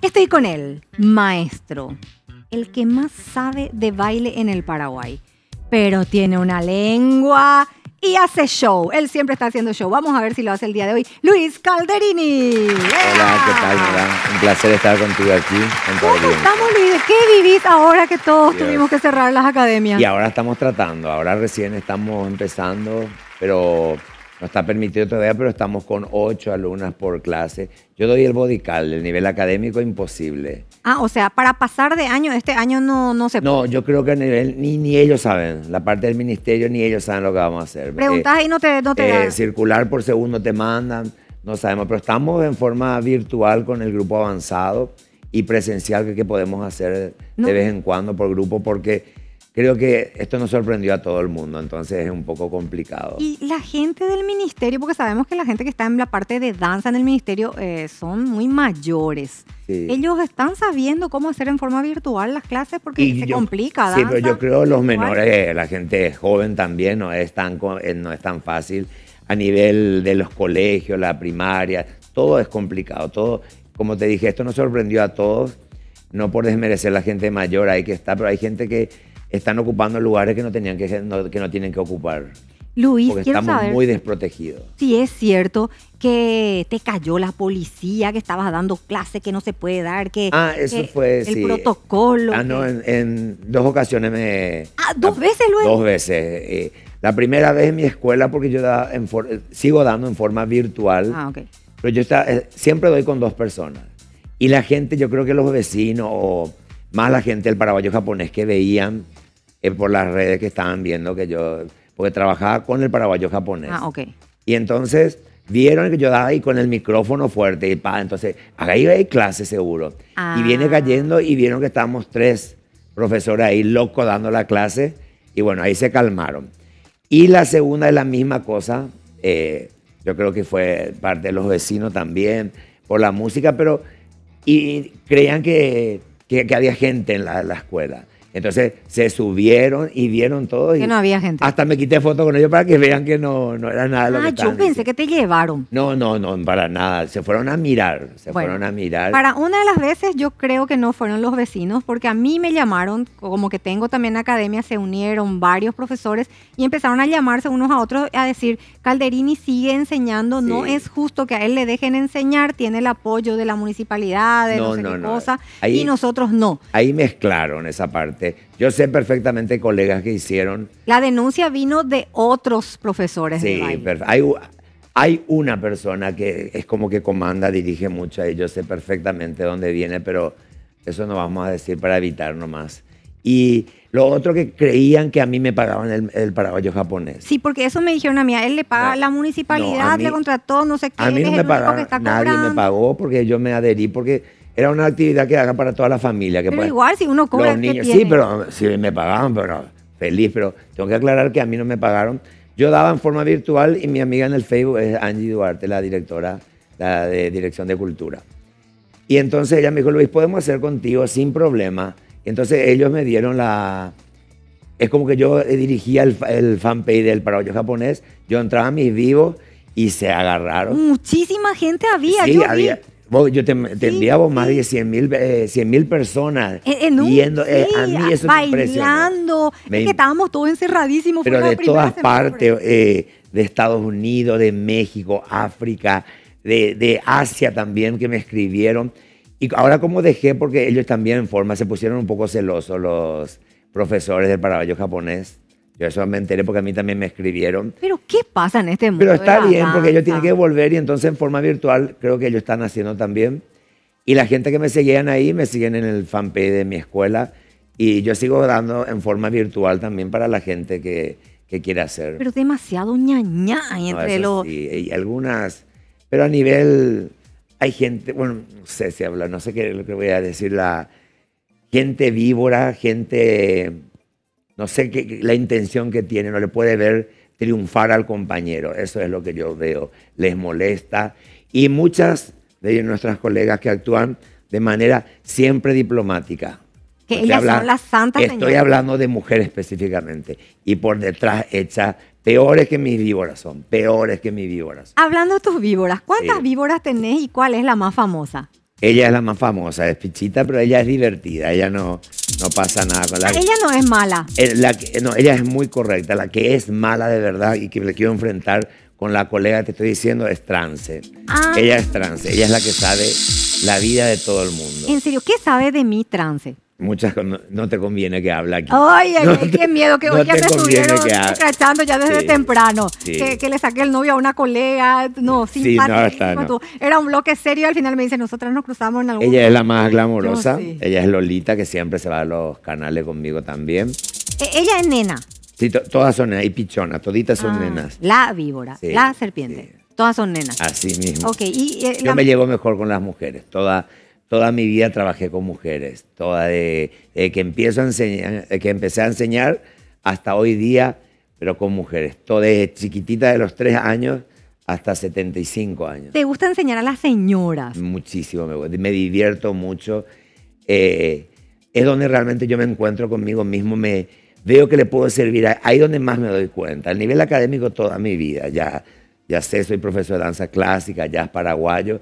Estoy con él, maestro, el que más sabe de baile en el Paraguay, pero tiene una lengua y hace show. Él siempre está haciendo show. Vamos a ver si lo hace el día de hoy. Luis Calderini. Hola, ¿qué tal? Un placer estar contigo aquí. En ¿Cómo estamos, Luis? ¿Qué vivís ahora que todos tuvimos que cerrar las academias? Y ahora estamos tratando, ahora recién estamos empezando, pero no está permitido todavía, pero estamos con ocho alumnas por clase. Yo doy el bodical, el nivel académico imposible. Ah, o sea, para pasar de año, este año no, no se No, yo creo que a nivel, ni, ellos saben, la parte del ministerio, ni ellos saben lo que vamos a hacer. Preguntas y no te, eh, eh, Circular por segundo te mandan, no sabemos, pero estamos en forma virtual con el grupo avanzado y presencial que, podemos hacer de vez en cuando por grupo, porque creo que esto nos sorprendió a todo el mundo, entonces es un poco complicado. Y la gente del ministerio, porque sabemos que la gente que está en la parte de danza en el ministerio eh, son muy mayores. Ellos están sabiendo cómo hacer en forma virtual las clases porque se complica. Danza, sí, pero yo creo los menores, eh, la gente joven también, no es tan, eh, no es tan fácil. A nivel de los colegios, la primaria, todo es complicado. Todo, como te dije, esto nos sorprendió a todos. No por desmerecer la gente mayor, hay que estar, pero hay gente que están ocupando lugares que no, tenían que, que no tienen que ocupar. Luis, porque estamos muy desprotegidos. Si es cierto que te cayó la policía, que estabas dando clases que no se puede dar, que, ah, eso fue, el protocolo. Ah, no, en, dos ocasiones me... Ah, dos ah, veces, Luis. Dos veces. Eh, la primera vez en mi escuela, porque yo eh, sigo dando en forma virtual. Ah, ok. Pero yo está, eh, siempre doy con dos personas. Y la gente, yo creo que los vecinos, o más la gente del paraguayo japonés que veían por las redes que estaban viendo que yo, porque trabajaba con el paraguayo japonés. Ah, ok. Y entonces vieron que yo daba ahí con el micrófono fuerte y pa, entonces ahí hay clase seguro. Y viene ah. cayendo y vieron que estábamos tres profesores ahí locos dando la clase y bueno, ahí se calmaron. Y la segunda es la misma cosa, eh, yo creo que fue parte de los vecinos también, por la música, pero y creían que, que, había gente en la escuela. Entonces se subieron y vieron todo. Y no había gente. Hasta me quité foto con ellos para que vean que no, no era nada ah, lo que yo pensé que te llevaron. No, no, no, para nada. Se fueron a mirar. Se fueron a mirar. Para una de las veces yo creo que no fueron los vecinos, porque a mí me llamaron, como que tengo también academia, se unieron varios profesores y empezaron a llamarse unos a otros a decir: Calderini sigue enseñando, no es justo que a él le dejen enseñar, tiene el apoyo de la municipalidad, de no, sé cosa, y nosotros no. Ahí mezclaron esa parte yo sé perfectamente colegas que hicieron. La denuncia vino de otros profesores. Sí, hay, hay una persona que es como que comanda, dirige mucho y yo sé perfectamente dónde viene, pero eso no vamos a decir para evitar nomás. Y lo otro que creían que a mí me pagaban el, paraguayo japonés. Sí, porque eso me dijeron a mí, a él le paga la municipalidad, le contrató, no sé qué. A mí no me pagaron, nadie me pagó porque yo me adherí, porque era una actividad que haga para toda la familia. Que pero igual, si uno cobra, los niños, Sí, pero si me pagaban, pero feliz. Pero tengo que aclarar que a mí no me pagaron. Yo daba en forma virtual y mi amiga en el Facebook es Angie Duarte, la directora la de Dirección de Cultura. Y entonces ella me dijo, Luis, podemos hacer contigo sin problema. Y entonces ellos me dieron la... Es como que yo eh, dirigía el, fanpage del paraguayo japonés, yo entraba a mis vivos y se agarraron. Muchísima gente había. Sí, había yo te, enviaba más de 100 eh, mil personas bailando. que estábamos todos encerradísimos. Pero de todas partes, eh, de Estados Unidos, de México, África, de, Asia también, que me escribieron. Y ahora como dejé, porque ellos también en forma se pusieron un poco celosos los profesores del paraguayo japonés. Yo eso me enteré porque a mí también me escribieron. Pero ¿qué pasa en este mundo? Pero está bien, porque ellos tienen que volver y entonces en forma virtual creo que ellos están haciendo también. Y la gente que me seguían ahí, me siguen en el fanpage de mi escuela. Y yo sigo dando en forma virtual también para la gente que, que quiere hacer. Pero demasiado ñaña entre los... Sí, y algunas... Pero a nivel... Hay gente... Bueno, no sé si habla, no sé qué lo que voy a decir. La gente víbora, gente no sé qué, la intención que tiene, no le puede ver triunfar al compañero. Eso es lo que yo veo. Les molesta. Y muchas de nuestras colegas que actúan de manera siempre diplomática. Que ellas son las santas. Estoy hablando de mujeres específicamente. Y por detrás hecha peores que mis víboras son, peores que mis víboras. Hablando de tus víboras, ¿cuántas víboras tenés y cuál es la más famosa? Ella es la más famosa, es pichita, pero ella es divertida, ella no, no pasa nada con la... Ah, ella no es mala. Eh, eh, no, ella es muy correcta, la que es mala de verdad y que le quiero enfrentar con la colega que te estoy diciendo es trance. Ah. Ella es trance, ella es la que sabe la vida de todo el mundo. En serio, ¿qué sabe de mi trance? Muchas no te conviene que habla aquí. Ay, qué miedo que hoy ya se estuvieron ya desde temprano. Que, le saqué el novio a una colega. No, sin sí, Era un bloque serio al final me dice, nosotras nos cruzamos en algún Ella es la más glamorosa. Ella es Lolita, que siempre se va a los canales conmigo también. E, ella es nena. Sí, todas son nenas. Y pichona, toditas son ah, nenas. La víbora, la serpiente. Todas son nenas. Así mismo. Okay, eh, Yo me llevo mejor con las mujeres. Todas toda mi vida trabajé con mujeres, toda que, empiezo a enseñar, que empecé a enseñar hasta hoy día, pero con mujeres, todo desde chiquitita de los tres años hasta 75 años. ¿Te gusta enseñar a las señoras? Muchísimo, me, divierto mucho. Eh, es donde realmente yo me encuentro conmigo mismo, me veo que le puedo servir, ahí donde más me doy cuenta. A nivel académico toda mi vida, ya, ya sé, soy profesor de danza clásica, ya es paraguayo,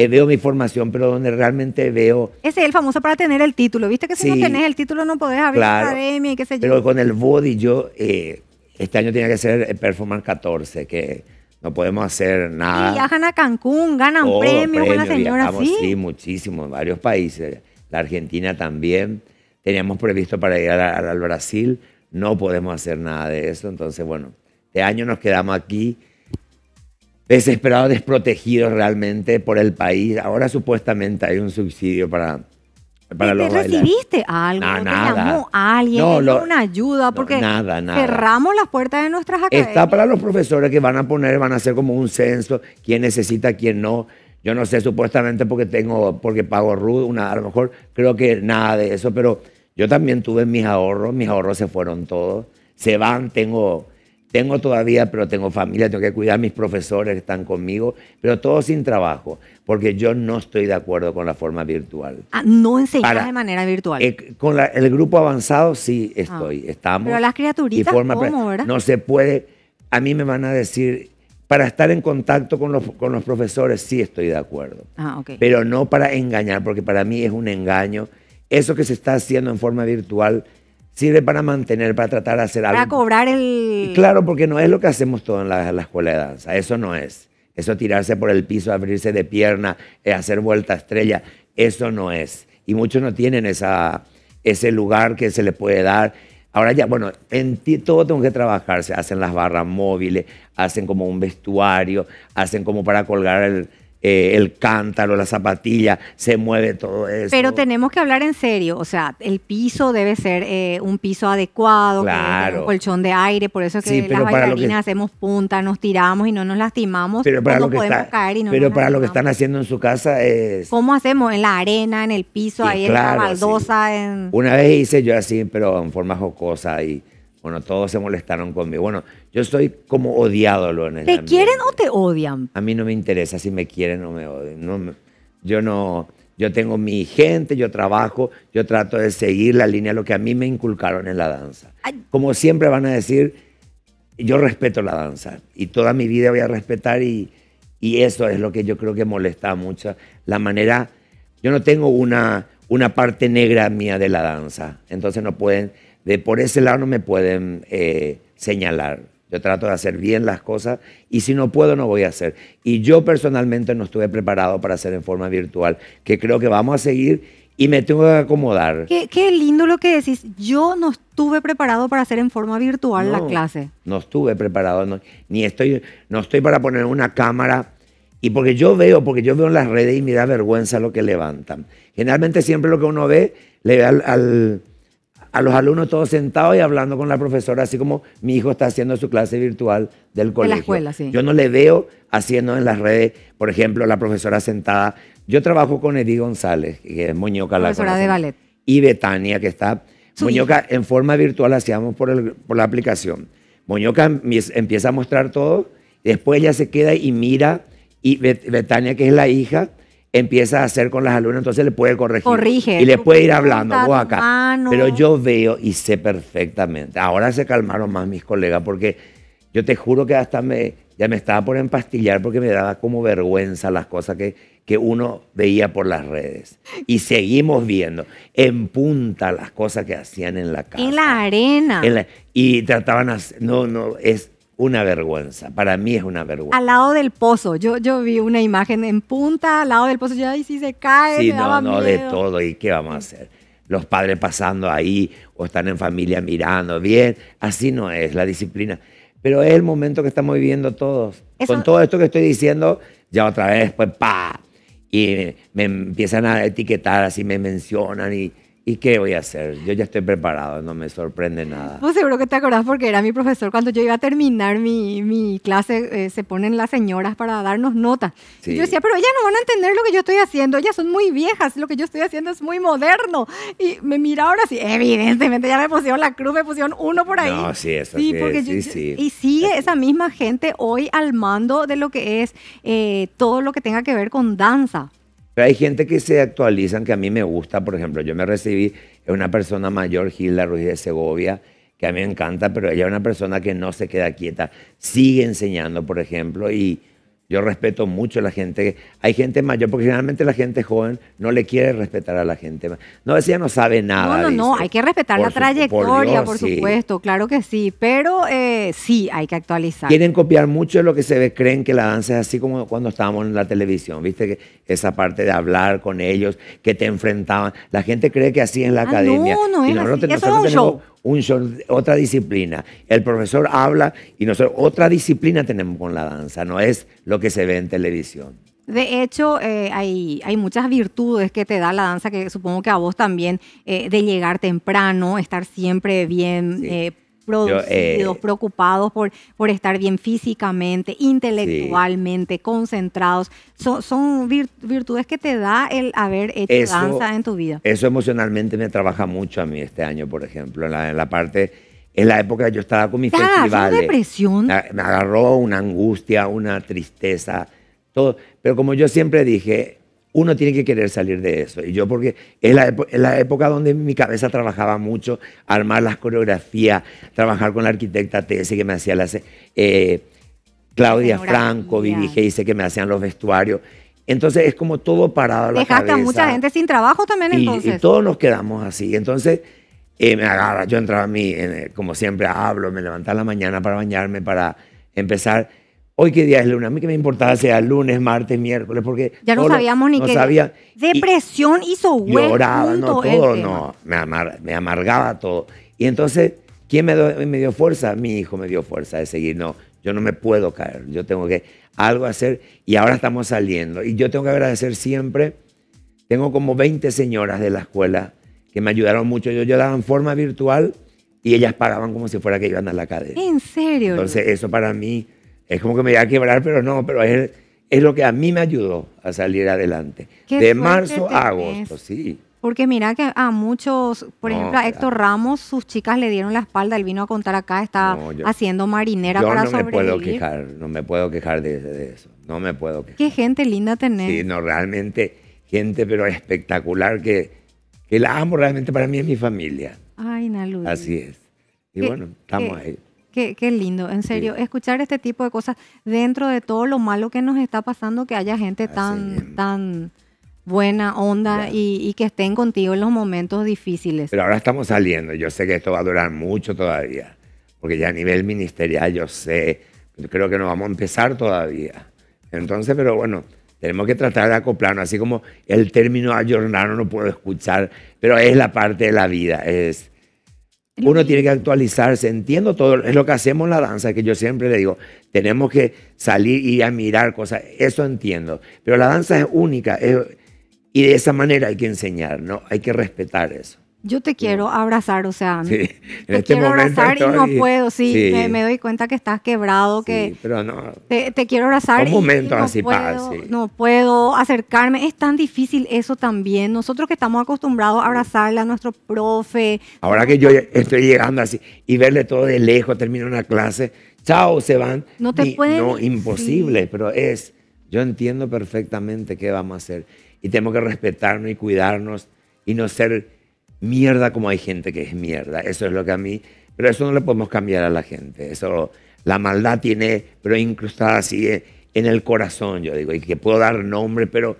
eh, veo mi formación, pero donde realmente veo... Ese es el famoso para tener el título, ¿viste? Que si no tenés el título no podés abrir la academia y qué sé yo. Pero con el body yo, eh, este año tenía que ser el Performance 14, que no podemos hacer nada. viajan a Cancún, ganan premios, buena señora, ¿sí? sí, muchísimo, varios países. La Argentina también. Teníamos previsto para llegar al Brasil, no podemos hacer nada de eso. Entonces, bueno, este año nos quedamos aquí desesperado, desprotegido realmente por el país. Ahora supuestamente hay un subsidio para, para los recibiste algo? No, ¿Te nada. llamó alguien? ¿Una ayuda? Porque nada, cerramos las puertas de nuestras academias. Está para los profesores que van a poner, van a hacer como un censo, quién necesita, quién no. Yo no sé, supuestamente porque tengo, porque pago rudo, una, a lo mejor creo que nada de eso, pero yo también tuve mis ahorros, mis ahorros se fueron todos, se van, tengo tengo todavía, pero tengo familia, tengo que cuidar a mis profesores que están conmigo, pero todo sin trabajo, porque yo no estoy de acuerdo con la forma virtual. Ah, no enseñar de manera virtual. Eh, con el grupo avanzado sí estoy, ah, estamos. Pero las criaturitas, ¿cómo, No se puede, a mí me van a decir, para estar en contacto con los, profesores sí estoy de acuerdo. Ah, pero no para engañar, porque para mí es un engaño. Eso que se está haciendo en forma virtual sirve para mantener, para tratar de hacer algo. Para cobrar el... Claro, porque no es lo que hacemos todos en la, escuela de danza, eso no es. Eso tirarse por el piso, abrirse de pierna, eh, hacer vuelta estrella, eso no es. Y muchos no tienen esa, ese lugar que se les puede dar. Ahora ya, bueno, en todo tengo que trabajarse. Hacen las barras móviles, hacen como un vestuario, hacen como para colgar el, eh, el cántaro, la zapatilla, se mueve todo eso. Pero tenemos que hablar en serio, o sea, el piso debe ser eh, un piso adecuado, un colchón de aire, por eso es que las bailarinas hacemos punta, nos tiramos y no nos lastimamos, pero para lo que podemos caer y no Pero para lo que están haciendo en su casa es... ¿Cómo hacemos? En la arena, en el piso, ahí en la baldosa. Una vez hice yo así, pero en forma jocosa y... Bueno, todos se molestaron conmigo. Bueno, yo estoy como odiado, lo en ¿Te quieren o te odian? A mí no me interesa si me quieren o me odian. No yo no, yo tengo mi gente, yo trabajo, yo trato de seguir la línea, lo que a mí me inculcaron en la danza. Como siempre van a decir, yo respeto la danza y toda mi vida voy a respetar y, y eso es lo que yo creo que molesta mucho. La manera, yo no tengo una, una parte negra mía de la danza, entonces no pueden de por ese lado no me pueden eh, señalar. Yo trato de hacer bien las cosas y si no puedo no voy a hacer. Y yo personalmente no estuve preparado para hacer en forma virtual, que creo que vamos a seguir y me tengo que acomodar. Qué, lindo lo que decís. Yo no estuve preparado para hacer en forma virtual la clase. No estuve preparado, no, ni estoy, no estoy para poner una cámara. Y porque yo veo, porque yo veo en las redes y me da vergüenza lo que levantan. Generalmente siempre lo que uno ve, le ve al a los alumnos todos sentados y hablando con la profesora, así como mi hijo está haciendo su clase virtual del colegio. En la escuela, sí. Yo no le veo haciendo en las redes, por ejemplo, la profesora sentada. Yo trabajo con eddie González, que es Muñoca la profesora de ballet. Y Betania, que está. Su Muñoca en forma virtual hacíamos por, el, por la aplicación. Muñoca empieza a mostrar todo, después ella se queda y mira, y Betania, que es la hija, empieza a hacer con las alumnas, entonces le puede corregir. Corrige. Y le puede ir hablando, vos acá. Pero yo veo y sé perfectamente. Ahora se calmaron más mis colegas porque yo te juro que hasta me, ya me estaba por empastillar porque me daba como vergüenza las cosas que, que uno veía por las redes. Y seguimos viendo en punta las cosas que hacían en la casa. En la arena. y trataban, no, no, es una vergüenza. Para mí es una vergüenza. Al lado del pozo. Yo, yo vi una imagen en punta, al lado del pozo. y ay, si se cae. Sí, no, Sí, no, de todo. ¿Y qué vamos a hacer? Los padres pasando ahí o están en familia mirando. Bien, así no es la disciplina. Pero es el momento que estamos viviendo todos. Con todo esto que estoy diciendo, ya otra vez, pues, pa. Y me empiezan a etiquetar, así me mencionan y ¿Y qué voy a hacer? Yo ya estoy preparado, no me sorprende nada. Pues seguro que te acordás porque era mi profesor. Cuando yo iba a terminar mi, mi clase, eh, se ponen las señoras para darnos notas. yo decía, pero ellas no van a entender lo que yo estoy haciendo. Ellas son muy viejas, lo que yo estoy haciendo es muy moderno. Y me mira ahora así, evidentemente ya me pusieron la cruz, me pusieron uno por ahí. No, sí, eso sí. sí, sí, sí. Y sigue esa misma gente hoy al mando de lo que es eh, todo lo que tenga que ver con danza. Pero hay gente que se actualizan, que a mí me gusta, por ejemplo, yo me recibí, una persona mayor, Gilda Ruiz de Segovia, que a mí me encanta, pero ella es una persona que no se queda quieta, sigue enseñando, por ejemplo, y yo respeto mucho a la gente. Hay gente mayor, porque generalmente la gente joven no le quiere respetar a la gente. No, decía no sabe nada. No, no, no, hay que respetar la trayectoria, por, supuesto, claro que sí. Pero eh, sí, hay que actualizar. Quieren copiar mucho de lo que se ve, creen que la danza es así como cuando estábamos en la televisión, ¿viste? Que esa parte de hablar con ellos, que te enfrentaban. La gente cree que así en la ah, academia. No, no eso Y nosotros, es un show otra disciplina. El profesor habla y nosotros otra disciplina tenemos con la danza, no es lo que se ve en televisión. De hecho, eh, hay, hay, muchas virtudes que te da la danza, que supongo que a vos también, eh, de llegar temprano, estar siempre bien. Eh, producidos, eh, preocupados por, por estar bien físicamente, intelectualmente, concentrados. son virtudes que te da el haber hecho danza en tu vida. Eso emocionalmente me trabaja mucho a mí este año, por ejemplo, en la, parte... En la época que yo estaba con mi festival depresión? Me agarró una angustia, una tristeza, todo. Pero como yo siempre dije, uno tiene que querer salir de eso. Y yo porque es la, época donde mi cabeza trabajaba mucho, armar las coreografías, trabajar con la arquitecta Tese que me hacía las... Eh, Claudia Franco, Vivi dice que me hacían los vestuarios. Entonces es como todo parado la mucha gente sin trabajo también entonces. Y todos nos quedamos así. Entonces eh, me agarra, yo entraba a mí, eh, como siempre hablo, me levantaba la mañana para bañarme, para empezar Hoy qué día es lunes, a mí que me importaba sea lunes, martes, miércoles, porque ya no sabíamos ni no sabía. depresión y hizo web Lloraba, no, todo, no, me, amargaba todo. Y entonces, ¿quién me, dio fuerza? Mi hijo me dio fuerza de seguir, no, yo no me puedo caer, yo tengo que algo hacer y ahora estamos saliendo. Y yo tengo que agradecer siempre, tengo como 20 señoras de la escuela que me ayudaron mucho, yo, yo daba en forma virtual y ellas pagaban como si fuera que iban a la cadena. ¿En serio? Entonces, eso para mí es como que me iba a quebrar, pero no, pero es, es lo que a mí me ayudó a salir adelante. de marzo a agosto, sí. Porque mira que a muchos, por ejemplo, a Héctor Ramos, sus chicas le dieron la espalda, él vino a contar acá, está haciendo marinera para no sobrevivir. No me puedo quejar, no me puedo quejar de, eso, no me puedo quejar. Qué gente linda tener. Sí, no, realmente, gente pero espectacular que, que la amo realmente, para mí es mi familia. Ay, Nalu. Así es. Y bueno, estamos ahí. Qué, lindo, en serio, escuchar este tipo de cosas dentro de todo lo malo que nos está pasando, que haya gente tan, tan buena onda y, que estén contigo en los momentos difíciles. Pero ahora estamos saliendo, yo sé que esto va a durar mucho todavía, porque ya a nivel ministerial yo sé, creo que no vamos a empezar todavía. Entonces, pero bueno, tenemos que tratar de acoplarnos, así como el término ayornar, no lo puedo escuchar, pero es la parte de la vida, es uno tiene que actualizarse, entiendo todo, es lo que hacemos en la danza, que yo siempre le digo, tenemos que salir y a mirar cosas, eso entiendo, pero la danza es única y de esa manera hay que enseñar, ¿no? Hay que respetar eso yo te quiero abrazar, o sea, en te este quiero abrazar y no puedo, sí, Me, doy cuenta que estás quebrado, que pero no, te, quiero abrazar un momento no, así puedo, no puedo acercarme, es tan difícil eso también, nosotros que estamos acostumbrados a abrazarle a nuestro profe. Ahora que yo estoy llegando así y verle todo de lejos, termina una clase, chao, se van. No te No, imposible, pero es, yo entiendo perfectamente qué vamos a hacer y tenemos que respetarnos y cuidarnos y no ser mierda como hay gente que es mierda. Eso es lo que a mí... Pero eso no lo podemos cambiar a la gente. Eso, la maldad tiene, pero incrustada así en el corazón, yo digo, y que puedo dar nombre, pero...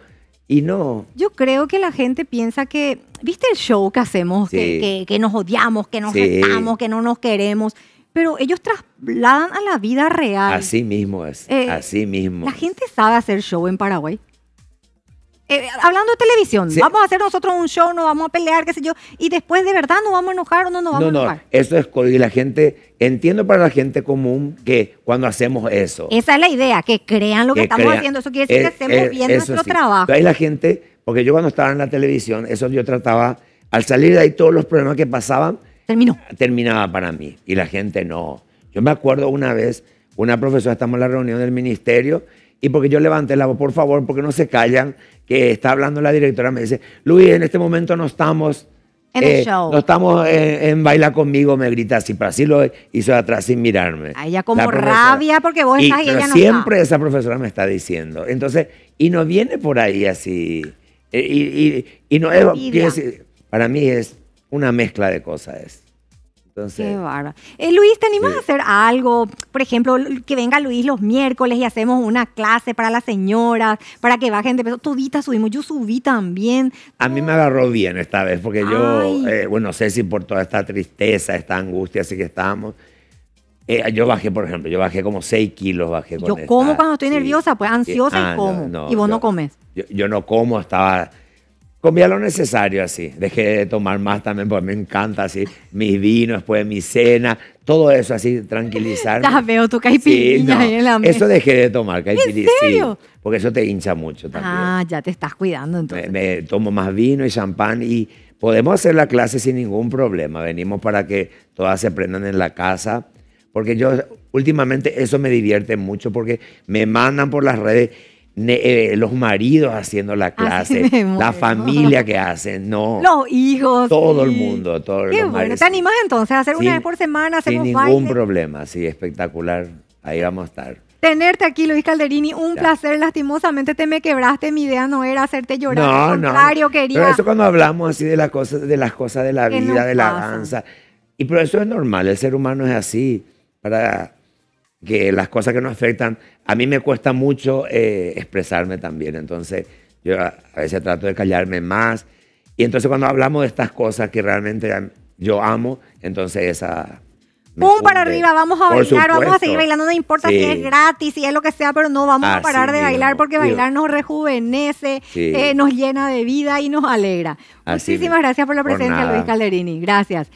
Y no. Yo creo que la gente piensa que, ¿viste el show que hacemos? Que, nos odiamos, que nos sí. que no nos queremos pero ellos trasladan a la vida real. Así mismo es, eh, así mismo. La gente sabe hacer show en Paraguay. Eh, hablando de televisión, vamos a hacer nosotros un show, nos vamos a pelear, qué sé yo, y después de verdad nos vamos a enojar o no nos vamos a enojar. No, eso es y la gente, entiendo para la gente común que cuando hacemos eso. Esa es la idea, que crean lo que, estamos haciendo, eso quiere decir que eh, hacemos viendo eh, bien nuestro trabajo. hay la gente, porque yo cuando estaba en la televisión, eso yo trataba, al salir de ahí todos los problemas que pasaban, Terminó. terminaba para mí, y la gente no. Yo me acuerdo una vez, una profesora, estamos en la reunión del ministerio, y porque yo levanté la voz, por favor, porque no se callan, que está hablando la directora, me dice, Luis, en este momento no estamos... En eh, No estamos en, Baila Conmigo, me grita así, para así lo hizo atrás sin mirarme. A ella como rabia porque vos estás y, ella no siempre esa profesora me está diciendo. Entonces, y no viene por ahí así. Eh, y, no para mí es una mezcla de cosas. Qué eh, Luis, ¿te animas a hacer algo? Por ejemplo, que venga Luis los miércoles y hacemos una clase para las señoras, para que bajen de peso. Todita subimos, yo subí también. A mí me agarró bien esta vez, porque yo, eh, bueno, sé si por toda esta tristeza, esta angustia, así que estábamos. Eh, yo bajé, por ejemplo, yo bajé como 6 kilos. Bajé yo como cuando estoy nerviosa, pues ansiosa y ah, como. y vos no comes. yo no como, estaba Comía lo necesario así. Dejé de tomar más también porque me encanta así. Mis vinos, después pues, mi cena, todo eso así, tranquilizar. Ya veo tu caipirinha no, Eso dejé de tomar, caipirinha. ¿En serio? porque eso te hincha mucho también. Ah, ya te estás cuidando entonces. Me, tomo más vino y champán y podemos hacer la clase sin ningún problema. Venimos para que todas se prendan en la casa. Porque yo últimamente eso me divierte mucho porque me mandan por las redes eh, los maridos haciendo la clase, la familia que hacen, no. Los hijos. Todo el mundo, todos Qué los bueno. ¿Te animas entonces a hacer una vez por semana? Sin ningún problema, sí, espectacular. Ahí vamos a estar tenerte aquí, Luis Calderini. Un placer, lastimosamente te me quebraste. Mi idea no era hacerte llorar. No, contrario, no. Pero eso cuando hablamos así de las cosas, de las cosas de la vida, de la danza. Y pero eso es normal, el ser humano es así. Para que las cosas que nos afectan, a mí me cuesta mucho eh, expresarme también, entonces yo a, veces trato de callarme más. Y entonces cuando hablamos de estas cosas que realmente yo amo, entonces esa... ¡Pum! Para arriba, vamos a bailar, vamos a seguir bailando, no importa si es gratis, si es lo que sea, pero no vamos a parar de bailar porque bailar nos rejuvenece, eh, nos llena de vida y nos alegra. Muchísimas gracias por la presencia, Luis Calderini. Gracias.